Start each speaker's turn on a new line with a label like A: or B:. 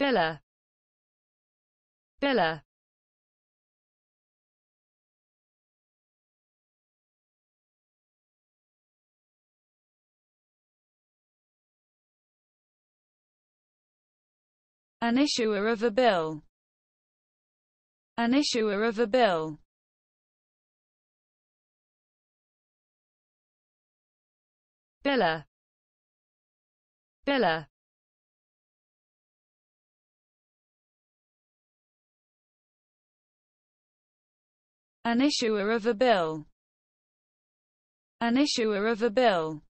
A: Bella. Bella. An issuer of a bill. An issuer of a bill. Biller. Biller. An issuer of a bill. An issuer of a bill.